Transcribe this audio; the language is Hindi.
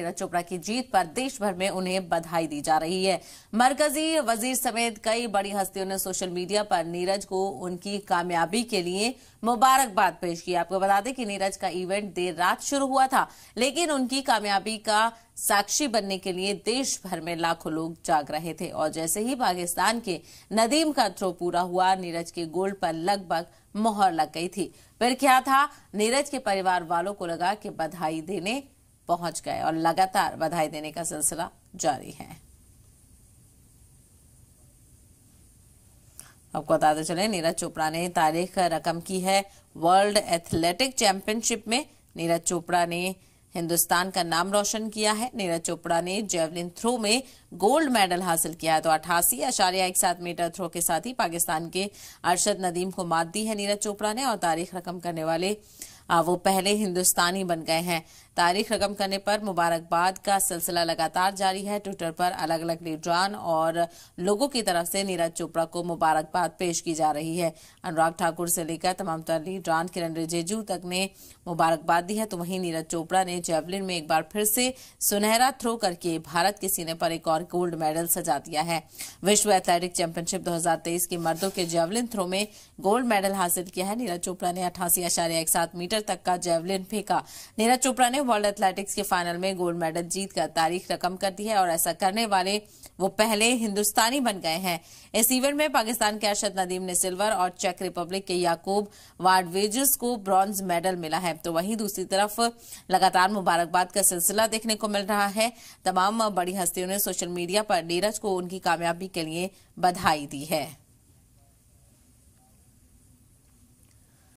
नीरज चोपड़ा की जीत पर देश भर में उन्हें बधाई दी जा रही है मरकजी वजीर समेत कई बड़ी हस्तियों ने सोशल मीडिया पर नीरज को उनकी कामयाबी के लिए मुबारकबाद पेश की आपको बता दें कि नीरज का इवेंट देर रात शुरू हुआ था लेकिन उनकी कामयाबी का साक्षी बनने के लिए देश भर में लाखों लोग जाग रहे थे और जैसे ही पाकिस्तान के नदीम का थ्रो पूरा हुआ नीरज के गोल्ड पर लगभग मोहर लग गई थी फिर क्या था नीरज के परिवार वालों को लगा कि बधाई देने पहुंच गए और लगातार बधाई देने का सिलसिला जारी है आपको बताते चले नीरज चोपड़ा ने तारीख रकम की है वर्ल्ड एथलेटिक चैंपियनशिप में नीरज चोपड़ा ने हिंदुस्तान का नाम रोशन किया है नीरज चोपड़ा ने जेवलिन थ्रो में गोल्ड मेडल हासिल किया है तो अठासी आशार्य एक सात मीटर थ्रो के साथ ही पाकिस्तान के अरशद नदीम को मात दी है नीरज चोपड़ा ने और तारीख रकम करने वाले वो पहले हिंदुस्तानी बन गए हैं तारीख रकम करने पर मुबारकबाद का सिलसिला लगातार जारी है ट्विटर पर अलग अलग लीडरान और लोगों की तरफ से नीरज चोपड़ा को मुबारकबाद पेश की जा रही है अनुराग ठाकुर से लेकर तमाम तर लीडरान किरण रिजिजू तक ने मुबारकबाद दी है तो वहीं नीरज चोपड़ा ने जेवलिन में एक बार फिर से सुनहरा थ्रो करके भारत के सीने पर एक और गोल्ड मेडल सजा दिया है विश्व एथलेटिक चैंपियनशिप दो के मर्दों के जेवलिन थ्रो में गोल्ड मेडल हासिल किया है नीरज चोपड़ा ने अठासी मीटर तक का जेवलिन फेंका नीरज चोपड़ा ने वर्ल्ड एथलेटिक्स के फाइनल में गोल्ड मेडल जीतकर तारीख रकम कर दी है और ऐसा करने वाले वो पहले हिंदुस्तानी बन गए हैं इस इवेंट में पाकिस्तान के अरशद नदीम ने सिल्वर और चेक रिपब्लिक के याकूब वार्डवेज को ब्रॉन्ज मेडल मिला है तो वहीं दूसरी तरफ लगातार मुबारकबाद का सिलसिला देखने को मिल रहा है तमाम बड़ी हस्तियों ने सोशल मीडिया पर नीरज को उनकी कामयाबी के लिए बधाई दी है